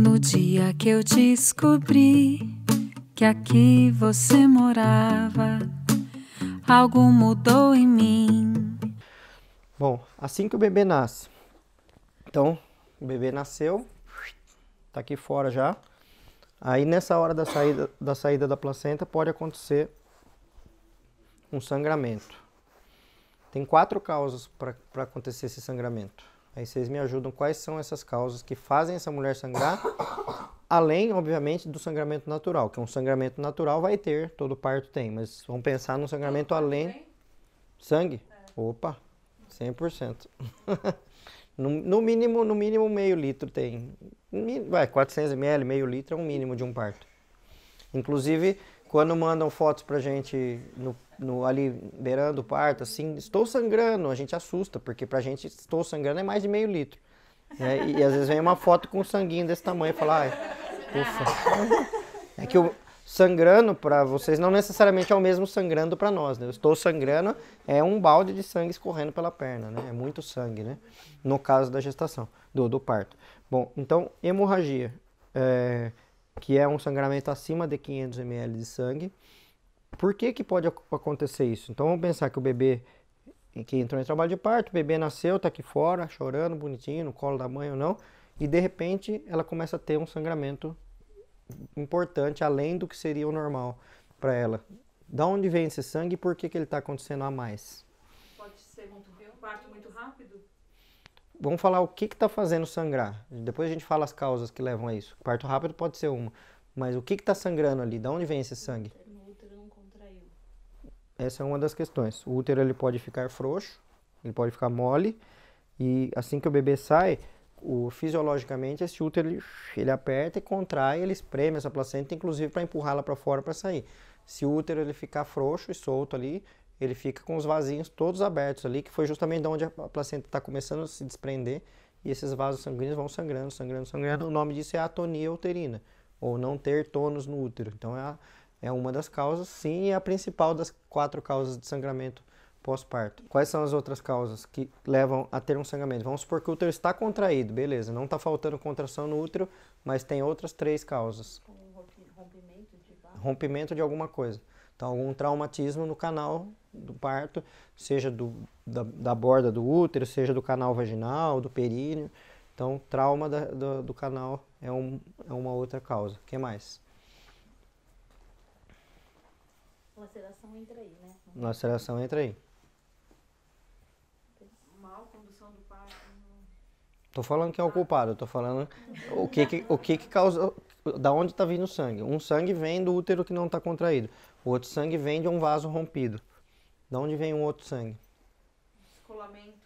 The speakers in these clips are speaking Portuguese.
No dia que eu descobri que aqui você morava, algo mudou em mim. Bom, assim que o bebê nasce. Então, o bebê nasceu, tá aqui fora já. Aí nessa hora da saída da, saída da placenta pode acontecer um sangramento. Tem quatro causas para acontecer esse sangramento. Aí vocês me ajudam quais são essas causas que fazem essa mulher sangrar, além, obviamente, do sangramento natural, que é um sangramento natural vai ter, todo parto tem, mas vamos pensar no sangramento além. Sangue? É. Opa, 100%. no, no mínimo, no mínimo meio litro tem. Vai, 400 ml, meio litro é um mínimo de um parto. Inclusive, quando mandam fotos pra gente no, no, ali beirando o parto, assim, estou sangrando, a gente assusta, porque pra gente estou sangrando é mais de meio litro. Né? E, e, às vezes vem uma foto com um sanguinho desse tamanho e fala, ai, ufa. É que o sangrando para vocês não necessariamente é o mesmo sangrando para nós, né? Eu estou sangrando é um balde de sangue escorrendo pela perna, né? É muito sangue, né? No caso da gestação, do, do parto. Bom, então, hemorragia. É, que é um sangramento acima de 500 ml de sangue. Por que, que pode acontecer isso? Então vamos pensar que o bebê que entrou em trabalho de parto, o bebê nasceu, está aqui fora, chorando, bonitinho, no colo da mãe ou não, e de repente ela começa a ter um sangramento importante, além do que seria o normal para ela. Da onde vem esse sangue e por que, que ele está acontecendo a mais? Pode ser muito, parto muito rápido? vamos falar o que está fazendo sangrar. Depois a gente fala as causas que levam a isso. Parto rápido pode ser uma, mas o que está sangrando ali? De onde vem esse sangue? O útero não contraiu. Essa é uma das questões. O útero ele pode ficar frouxo, ele pode ficar mole, e assim que o bebê sai, o, fisiologicamente esse útero ele, ele aperta e contrai, ele espreme essa placenta, inclusive para empurrá-la para fora para sair. Se o útero ele ficar frouxo e solto ali, ele fica com os vasinhos todos abertos ali, que foi justamente de onde a placenta está começando a se desprender, e esses vasos sanguíneos vão sangrando, sangrando, sangrando. O nome disso é atonia uterina, ou não ter tônus no útero. Então é, a, é uma das causas, sim, é a principal das quatro causas de sangramento pós-parto. Quais são as outras causas que levam a ter um sangramento? Vamos supor que o útero está contraído, beleza, não está faltando contração no útero, mas tem outras três causas. Rompimento de, rompimento de alguma coisa. Então, algum traumatismo no canal do parto, seja do, da, da, borda do útero, seja do canal vaginal, do períneo. Então, trauma da, do, do, canal é, um, é uma outra causa. O que mais? Laceração entra aí, né? Laceração entra aí. Mal condução do parto. Tô falando que é o ah. culpado, tô falando o que, que o que, que causou, Tipo, da onde está vindo o sangue. Um sangue vem do útero que não está contraído. O outro sangue vem de um vaso rompido. Da onde vem um outro sangue? Descolamentos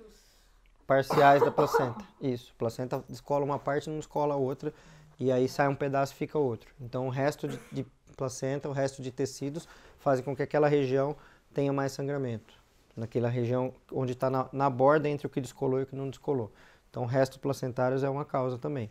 parciais da placenta. Isso. A placenta descola uma parte, não descola a outra. E aí sai um pedaço e fica outro. Então o resto de, de placenta, o resto de tecidos, fazem com que aquela região tenha mais sangramento. Naquela região onde está na, na borda entre o que descolou e o que não descolou. Então, restos placentários é uma causa também.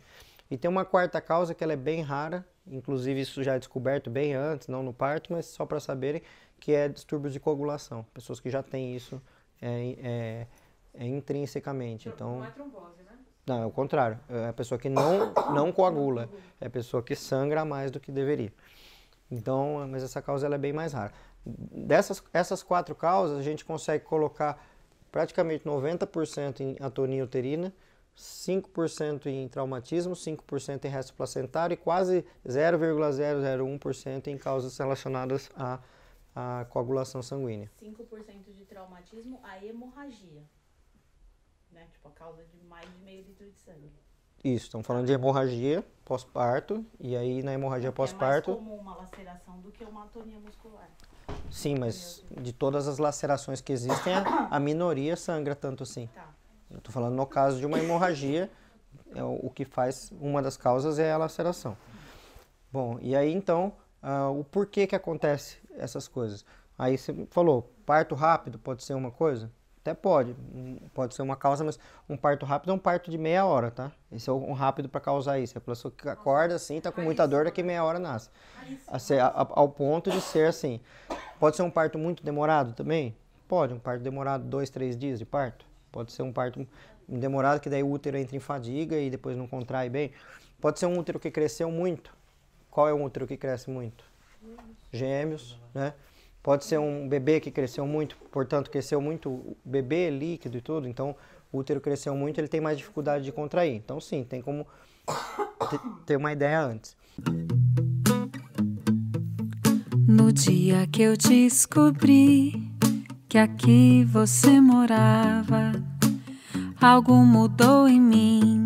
E tem uma quarta causa que ela é bem rara, inclusive isso já é descoberto bem antes, não no parto, mas só para saberem, que é distúrbios de coagulação. Pessoas que já têm isso é, é, é intrinsecamente. Então, então, não é trombose, né? Não, é o contrário. É a pessoa que não, não coagula. É a pessoa que sangra mais do que deveria. Então, mas essa causa ela é bem mais rara. Dessas essas quatro causas, a gente consegue colocar praticamente 90% em atonia uterina, 5% em traumatismo, 5% em resto placentário e quase 0,001% em causas relacionadas à, à coagulação sanguínea. 5% de traumatismo, a hemorragia, né? Tipo, a causa de mais de meio litro de sangue. Isso, estamos falando de hemorragia pós-parto, e aí na hemorragia pós-parto... É mais comum uma laceração do que uma atonia muscular. Sim, mas de todas as lacerações que existem, a, a minoria sangra tanto assim. Tá. Estou falando no caso de uma hemorragia, é o que faz uma das causas é a laceração. Bom, e aí então uh, o porquê que acontece essas coisas? Aí você falou, parto rápido pode ser uma coisa? Até pode, pode ser uma causa, mas um parto rápido é um parto de meia hora, tá? Esse é um rápido para causar isso. É a pessoa que acorda assim, tá com muita dor, daqui meia hora nasce. Assim, a, a, ao ponto de ser assim. Pode ser um parto muito demorado também? Pode, um parto demorado dois, três dias de parto. Pode ser um parto demorado, que daí o útero entra em fadiga e depois não contrai bem. Pode ser um útero que cresceu muito. Qual é um útero que cresce muito? Gêmeos, né? Pode ser um bebê que cresceu muito, portanto, cresceu muito bebê, líquido e tudo. Então, o útero cresceu muito, ele tem mais dificuldade de contrair. Então, sim, tem como ter uma ideia antes. No dia que eu descobri que aqui você morava. Algo mudou em mim